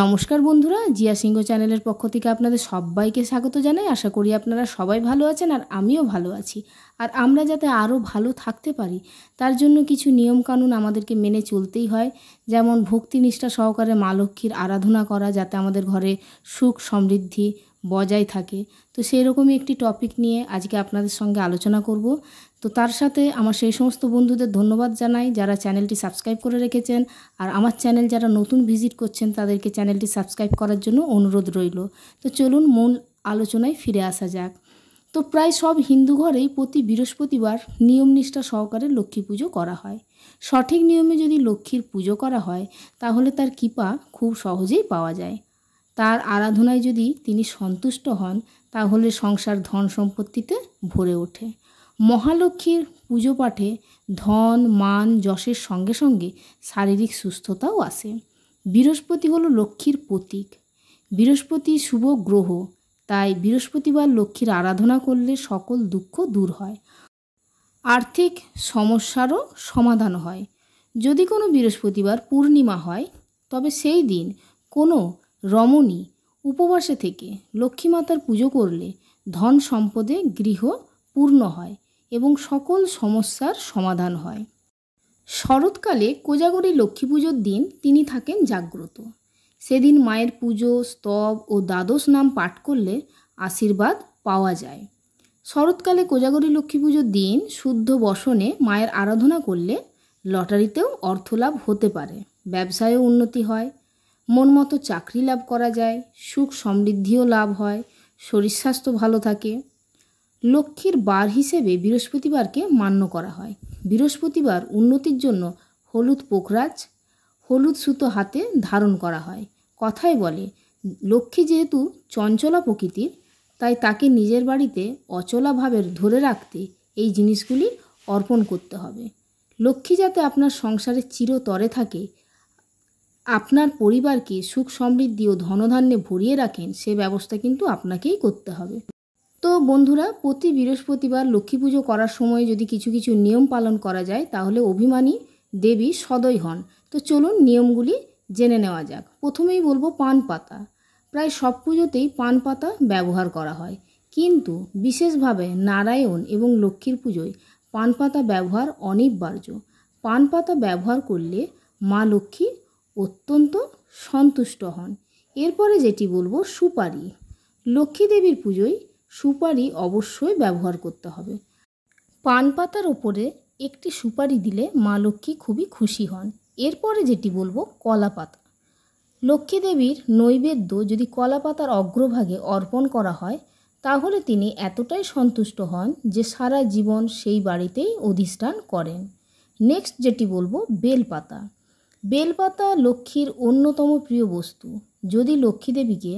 নমস্কার বন্ধুরা জিয়া সিংহ চ্যানেলের পক্ষ থেকে আপনাদের সবাইকে স্বাগত জানাই আশা করি আপনারা সবাই ভালো আছেন আর আমিও ভালো আছি আর আমরা যাতে আরও ভালো থাকতে পারি তার জন্য কিছু নিয়মকানুন আমাদেরকে মেনে চলতেই হয় যেমন ভক্তি নিষ্ঠা সহকারে মা লক্ষ্মীর আরাধনা করা যাতে আমাদের ঘরে সুখ সমৃদ্ধি বজায় থাকে তো সেই রকমই একটি টপিক নিয়ে আজকে আপনাদের সঙ্গে আলোচনা করব তো তার সাথে আমার সেই সমস্ত বন্ধুদের ধন্যবাদ জানাই যারা চ্যানেলটি সাবস্ক্রাইব করে রেখেছেন আর আমার চ্যানেল যারা নতুন ভিজিট করছেন তাদেরকে চ্যানেলটি সাবস্ক্রাইব করার জন্য অনুরোধ রইল তো চলুন মূল আলোচনায় ফিরে আসা যাক তো প্রায় সব হিন্দু ঘরেই প্রতি বৃহস্পতিবার নিয়মনিষ্ঠা সহকারে লক্ষ্মী পুজো করা হয় সঠিক নিয়মে যদি লক্ষ্মীর পুজো করা হয় তাহলে তার কৃপা খুব সহজেই পাওয়া যায় তার আরাধনায় যদি তিনি সন্তুষ্ট হন তাহলে সংসার ধন সম্পত্তিতে ভরে ওঠে মহালক্ষ্মীর পুজো পাঠে ধন মান যশের সঙ্গে সঙ্গে শারীরিক সুস্থতাও আসে বৃহস্পতি হলো লক্ষ্মীর প্রতীক বৃহস্পতি শুভ গ্রহ তাই বৃহস্পতিবার লক্ষ্মীর আরাধনা করলে সকল দুঃখ দূর হয় আর্থিক সমস্যারও সমাধান হয় যদি কোনো বৃহস্পতিবার পূর্ণিমা হয় তবে সেই দিন কোনো রমণী উপবাসে থেকে লক্ষ্মীমাতার পুজো করলে ধন সম্পদে গৃহ পূর্ণ হয় এবং সকল সমস্যার সমাধান হয় শরৎকালে কোজাগরী লক্ষ্মী পুজোর দিন তিনি থাকেন জাগ্রত সেদিন মায়ের পুজো স্তব ও দ্বাদশ নাম পাঠ করলে আশীর্বাদ পাওয়া যায় শরৎকালে কোজাগরী লক্ষ্মী পুজোর দিন শুদ্ধ বসনে মায়ের আরাধনা করলে লটারিতেও অর্থলাভ হতে পারে ব্যবসায়ও উন্নতি হয় মন মতো চাকরি লাভ করা যায় সুখ সমৃদ্ধিও লাভ হয় শরীর স্বাস্থ্য ভালো থাকে লক্ষ্মীর বার হিসেবে বৃহস্পতিবারকে মান্য করা হয় বৃহস্পতিবার উন্নতির জন্য হলুদ পোখরাজ হলুদ সুতো হাতে ধারণ করা হয় কথায় বলে লক্ষ্মী যেহেতু চঞ্চলা প্রকৃতির তাই তাকে নিজের বাড়িতে অচলাভাবে ধরে রাখতে এই জিনিসগুলি অর্পণ করতে হবে লক্ষ্মী যাতে আপনার সংসারে চিরতরে থাকে আপনার পরিবারকে সুখ সমৃদ্ধি ও ধনধান্যে ভরিয়ে রাখেন সে ব্যবস্থা কিন্তু আপনাকেই করতে হবে তো বন্ধুরা প্রতি বৃহস্পতিবার লক্ষ্মী পুজো করার সময় যদি কিছু কিছু নিয়ম পালন করা যায় তাহলে অভিমানী দেবী সদয় হন তো চলুন নিয়মগুলি জেনে নেওয়া যাক প্রথমেই বলবো পান পাতা প্রায় সব পুজোতেই পান পাতা ব্যবহার করা হয় কিন্তু বিশেষভাবে নারায়ণ এবং লক্ষ্মীর পুজোয় পান পাতা ব্যবহার অনিবার্য পান পাতা ব্যবহার করলে মা লক্ষ্মী অত্যন্ত সন্তুষ্ট হন এরপরে যেটি বলবো সুপারি লক্ষ্মী দেবীর পুজোয় সুপারি অবশ্যই ব্যবহার করতে হবে পান পাতার ওপরে একটি সুপারি দিলে মা লক্ষ্মী খুবই খুশি হন এরপরে যেটি বলবো কলা পাতা লক্ষ্মী দেবীর নৈবেদ্য যদি কলা পাতার অগ্রভাগে অর্পণ করা হয় তাহলে তিনি এতটাই সন্তুষ্ট হন যে সারা জীবন সেই বাড়িতেই অধিষ্ঠান করেন নেক্সট যেটি বলবো বেলপাতা বেলপাতা লক্ষ্মীর অন্যতম প্রিয় বস্তু যদি লক্ষ্মী দেবীকে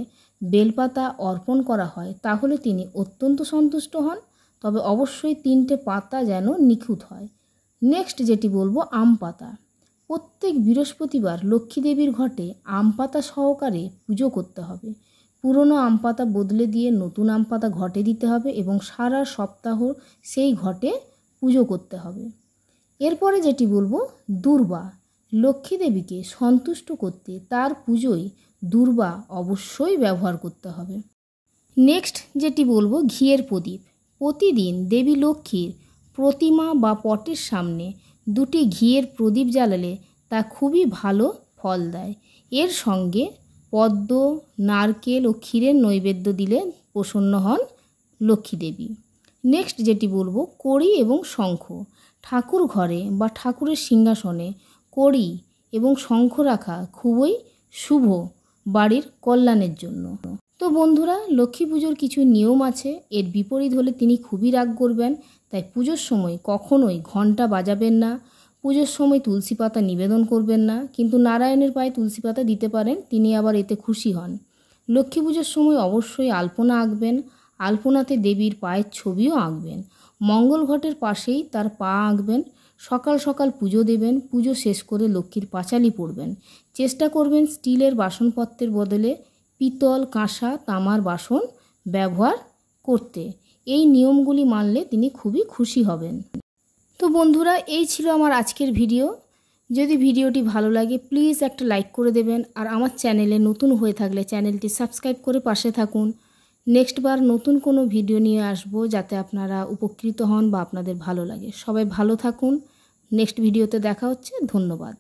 বেলপাতা অর্পণ করা হয় তাহলে তিনি অত্যন্ত সন্তুষ্ট হন তবে অবশ্যই তিনটে পাতা যেন নিখুঁত হয় নেক্সট যেটি বলবো আম পাতা প্রত্যেক বৃহস্পতিবার লক্ষ্মী দেবীর ঘটে আম পাতা সহকারে পুজো করতে হবে পুরনো আম পাতা বদলে দিয়ে নতুন আম পাতা ঘটে দিতে হবে এবং সারা সপ্তাহ সেই ঘটে পুজো করতে হবে এরপরে যেটি বলবো দুর্বা লক্ষ্মীদেবীকে সন্তুষ্ট করতে তার পুজোয় দুর্বা অবশ্যই ব্যবহার করতে হবে নেক্সট যেটি বলবো ঘিয়ের প্রদীপ প্রতিদিন দেবী লক্ষ্মীর প্রতিমা বা পটের সামনে দুটি ঘিয়ের প্রদীপ জ্বালালে তা খুবই ভালো ফল দেয় এর সঙ্গে পদ্ম নারকেল ও ক্ষীরের নৈবেদ্য দিলে প্রসন্ন হন লক্ষ্মীদেবী নেক্সট যেটি বলবো কড়ি এবং শঙ্খ ঠাকুর ঘরে বা ঠাকুরের সিংহাসনে কড়ি এবং শঙ্খ রাখা খুবই শুভ বাড়ির কল্যাণের জন্য তো বন্ধুরা লক্ষ্মী পুজোর কিছু নিয়ম আছে এর বিপরীত হলে তিনি খুবই রাগ করবেন তাই পুজোর সময় কখনোই ঘন্টা বাজাবেন না পুজোর সময় তুলসী পাতা নিবেদন করবেন না কিন্তু নারায়ণের পায়ে তুলসী পাতা দিতে পারেন তিনি আবার এতে খুশি হন লক্ষ্মী পুজোর সময় অবশ্যই আলপনা আঁকবেন আলপনাতে দেবীর পায়ের ছবিও আঁকবেন মঙ্গল ঘটের পাশেই তার পা আঁকবেন সকাল সকাল পুজো দেবেন পুজো শেষ করে লক্ষ্মীর পাঁচালি পড়বেন চেষ্টা করবেন স্টিলের বাসনপত্রের বদলে পিতল কাঁসা তামার বাসন ব্যবহার করতে এই নিয়মগুলি মানলে তিনি খুবই খুশি হবেন তো বন্ধুরা এই ছিল আমার আজকের ভিডিও যদি ভিডিওটি ভালো লাগে প্লিজ একটা লাইক করে দেবেন আর আমার চ্যানেলে নতুন হয়ে থাকলে চ্যানেলটি সাবস্ক্রাইব করে পাশে থাকুন নেক্সট বার নতুন কোনো ভিডিও নিয়ে আসবো যাতে আপনারা উপকৃত হন বা আপনাদের ভালো লাগে সবাই ভালো থাকুন নেক্সট ভিডিওতে দেখা হচ্ছে ধন্যবাদ